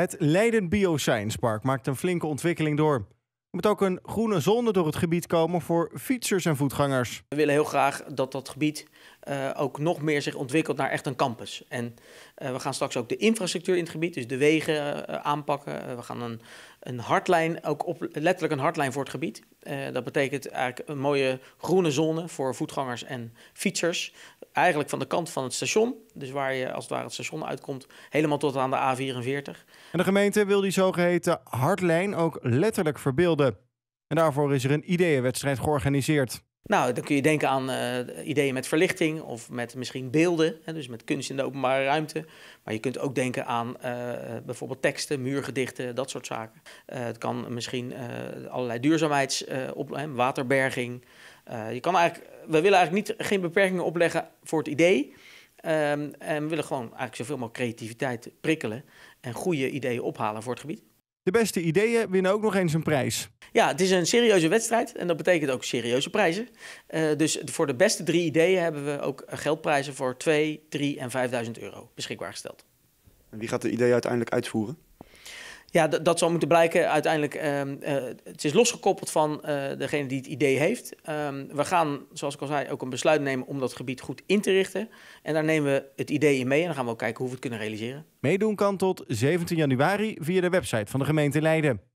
Het Leiden Bioscience Park maakt een flinke ontwikkeling door. Er moet ook een groene zone door het gebied komen voor fietsers en voetgangers. We willen heel graag dat dat gebied eh, ook nog meer zich ontwikkelt naar echt een campus. En eh, we gaan straks ook de infrastructuur in het gebied, dus de wegen eh, aanpakken. we gaan een, een hardlijn, ook op, letterlijk een hardlijn voor het gebied. dat betekent eigenlijk een mooie groene zone voor voetgangers en fietsers. Eigenlijk van de kant van het station, dus waar je als het ware het station uitkomt, helemaal tot aan de A44. En de gemeente wil die zogeheten hardlijn ook letterlijk verbeelden. En daarvoor is er een ideeënwedstrijd georganiseerd. Nou, dan kun je denken aan eh, ideeën met verlichting of met misschien beelden, hè, dus met kunst in de openbare ruimte. Maar je kunt ook denken aan eh, bijvoorbeeld teksten, muurgedichten, dat soort zaken. Eh, het kan misschien allerlei duurzaamheids, op, hè, waterberging. je kan eigenlijk, we willen eigenlijk niet, geen beperkingen opleggen voor het idee. Ehm, en we willen gewoon eigenlijk zoveel mogelijk creativiteit prikkelen en goede ideeën ophalen voor het gebied. De beste ideeën winnen ook nog eens een prijs. Ja, het is een serieuze wedstrijd en dat betekent ook serieuze prijzen. Eh, dus voor de beste drie ideeën hebben we ook geldprijzen voor 2, 3 en 5000 euro beschikbaar gesteld. En wie gaat de idee uiteindelijk uitvoeren? Ja, dat zal moeten blijken. Uiteindelijk, um, het is losgekoppeld van eh, degene die het idee heeft. Ehm, we gaan, zoals ik al zei, ook een besluit nemen om dat gebied goed in te richten. En daar nemen we het idee in mee en dan gaan we ook kijken hoe we het kunnen realiseren. Meedoen kan tot 17 januari via de website van de gemeente Leiden.